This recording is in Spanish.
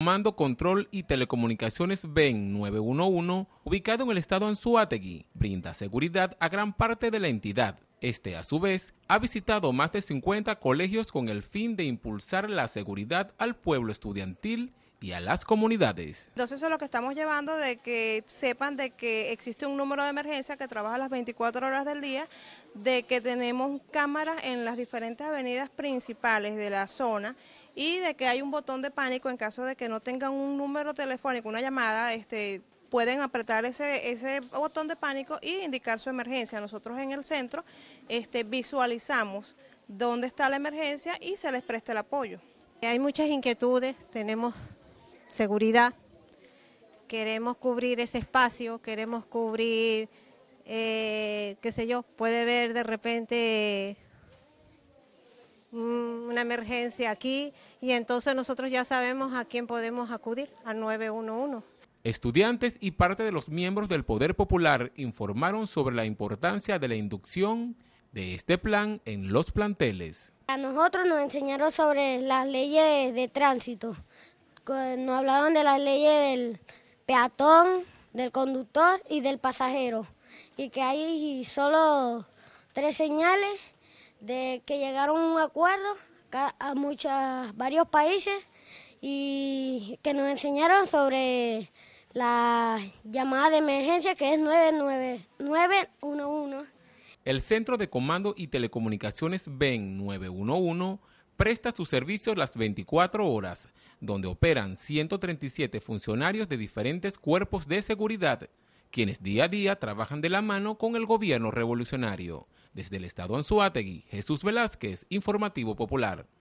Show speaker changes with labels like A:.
A: Comando Control y Telecomunicaciones BEN 911, ubicado en el estado Anzuategui, brinda seguridad a gran parte de la entidad. Este, a su vez, ha visitado más de 50 colegios con el fin de impulsar la seguridad al pueblo estudiantil y a las comunidades.
B: Entonces eso es lo que estamos llevando de que sepan de que existe un número de emergencia que trabaja las 24 horas del día, de que tenemos cámaras en las diferentes avenidas principales de la zona y de que hay un botón de pánico en caso de que no tengan un número telefónico, una llamada, este, pueden apretar ese, ese botón de pánico y indicar su emergencia. Nosotros en el centro este, visualizamos
C: dónde está la emergencia y se les presta el apoyo. Hay muchas inquietudes, tenemos seguridad, queremos cubrir ese espacio, queremos cubrir, eh, qué sé yo, puede ver de repente emergencia aquí y entonces nosotros ya sabemos a quién podemos acudir, al 911.
A: Estudiantes y parte de los miembros del Poder Popular informaron sobre la importancia de la inducción de este plan en los
D: planteles. A nosotros nos enseñaron sobre las leyes de, de tránsito, nos hablaron de las leyes del peatón, del conductor y del pasajero, y que hay solo tres señales de que llegaron a un acuerdo a muchos, varios países y que nos enseñaron sobre la llamada de emergencia que es 99911.
A: El Centro de Comando y Telecomunicaciones BEN 911 presta sus servicios las 24 horas, donde operan 137 funcionarios de diferentes cuerpos de seguridad, quienes día a día trabajan de la mano con el gobierno revolucionario. Desde el Estado Anzuategui, Jesús Velázquez, Informativo Popular.